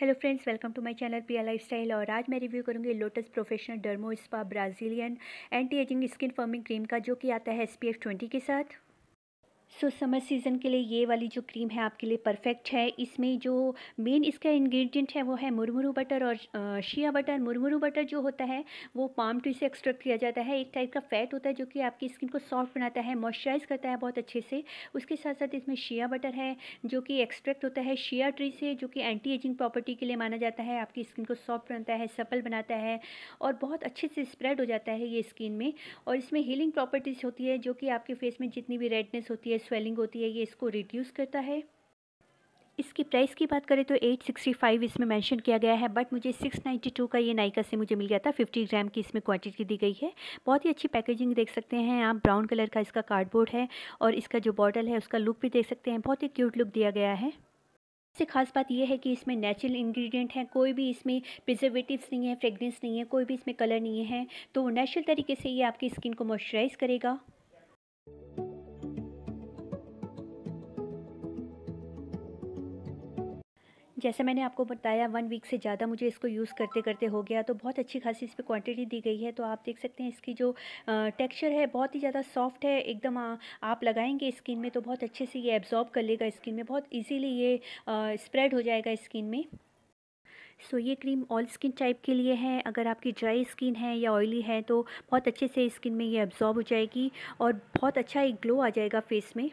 hello friends welcome to my channel Priya lifestyle और आज मैं रिव्यू करूंगी Lotus Professional Dermo Spa Brazilian anti aging skin firming cream का जो कि आता है एस पी एफ ट्वेंटी के साथ सो so, समर सीज़न के लिए ये वाली जो क्रीम है आपके लिए परफेक्ट है इसमें जो मेन इसका इंग्रेडिएंट है वो है मुरमुरू बटर और शिया बटर मुरमुरू बटर जो होता है वो पाम ट्री से एक्सट्रैक्ट किया जाता है एक टाइप का फ़ैट होता है जो कि आपकी स्किन को सॉफ्ट बनाता है मॉइस्चराइज करता है बहुत अच्छे से उसके साथ साथ इसमें शिया बटर है जो कि एक्सट्रैक्ट होता है शिया ट्री से जो कि एंटी एजिंग प्रॉपर्टी के लिए माना जाता है आपकी स्किन को सॉफ्ट बनाता है सपल बनाता है और बहुत अच्छे से स्प्रेड हो जाता है ये स्किन में और इसमें हीलिंग प्रॉपर्टीज़ होती है जो कि आपके फेस में जितनी भी रेडनेस होती है स्वेलिंग होती है ये इसको रिड्यूस करता है इसकी प्राइस की बात करें तो 865 इसमें मेंशन किया गया है बट मुझे 692 का ये नायका से मुझे मिल गया था 50 ग्राम की इसमें क्वांटिटी दी गई है बहुत ही अच्छी पैकेजिंग देख सकते हैं आप ब्राउन कलर का इसका कार्डबोर्ड है और इसका जो बॉटल है उसका लुक भी देख सकते हैं बहुत ही क्यूट लुक दिया गया है सबसे खास बात यह है कि इसमें नेचुरल इंग्रेडिएंट हैं कोई भी इसमें प्रिजर्वेटिव्स नहीं है फ्रेग्रेंस नहीं है कोई भी इसमें कलर नहीं है तो नेचुरल तरीके से ये आपकी स्किन को मॉइस्चराइज करेगा जैसे मैंने आपको बताया वन वीक से ज़्यादा मुझे इसको यूज़ करते करते हो गया तो बहुत अच्छी खासी इस पर क्वान्टिटी दी गई है तो आप देख सकते हैं इसकी जो टेक्सचर है बहुत ही ज़्यादा सॉफ्ट है एकदम आप लगाएंगे स्किन में तो बहुत अच्छे से ये एब्जॉर्ब कर लेगा स्किन में बहुत ईजीली ये स्प्रेड हो जाएगा स्किन में सो so, ये क्रीम ऑल स्किन टाइप के लिए है अगर आपकी ड्राई स्किन है या ऑयली है तो बहुत अच्छे से स्किन में ये एब्जॉर्ब हो जाएगी और बहुत अच्छा एक ग्लो आ जाएगा फेस में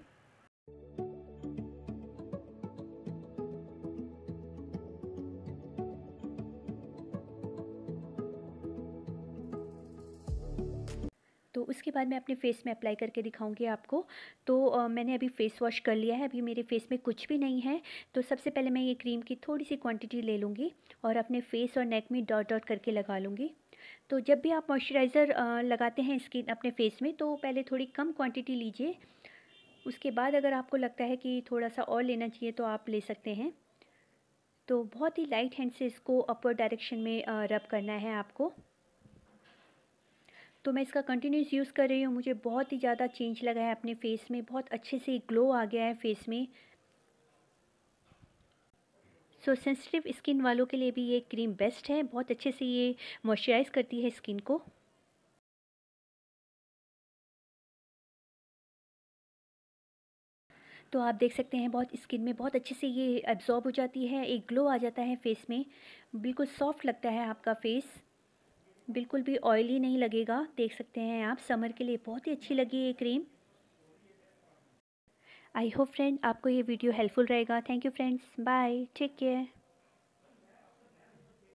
तो उसके बाद मैं अपने फेस में अप्लाई करके दिखाऊंगी आपको तो आ, मैंने अभी फ़ेस वॉश कर लिया है अभी मेरे फेस में कुछ भी नहीं है तो सबसे पहले मैं ये क्रीम की थोड़ी सी क्वांटिटी ले लूँगी और अपने फेस और नेक में डॉट डॉट करके लगा लूँगी तो जब भी आप मॉइस्चराइज़र लगाते हैं स्किन अपने फेस में तो पहले थोड़ी कम क्वान्टिटी लीजिए उसके बाद अगर आपको लगता है कि थोड़ा सा और लेना चाहिए तो आप ले सकते हैं तो बहुत ही लाइट हैंड से इसको अपर डायरेक्शन में रब करना है आपको तो मैं इसका कंटिन्यूस यूज़ कर रही हूँ मुझे बहुत ही ज़्यादा चेंज लगा है अपने फेस में बहुत अच्छे से ग्लो आ गया है फेस में सो सेंसिटिव स्किन वालों के लिए भी ये क्रीम बेस्ट है बहुत अच्छे से ये मॉइस्चराइज़ करती है स्किन को तो आप देख सकते हैं बहुत स्किन में बहुत अच्छे से ये एब्जॉर्ब हो जाती है एक ग्लो आ जाता है फेस में बिल्कुल सॉफ्ट लगता है आपका फेस बिल्कुल भी ऑयली नहीं लगेगा देख सकते हैं आप समर के लिए बहुत ही अच्छी लगी ये क्रीम आई होप फ्रेंड आपको ये वीडियो हेल्पफुल रहेगा thank you friends bye take care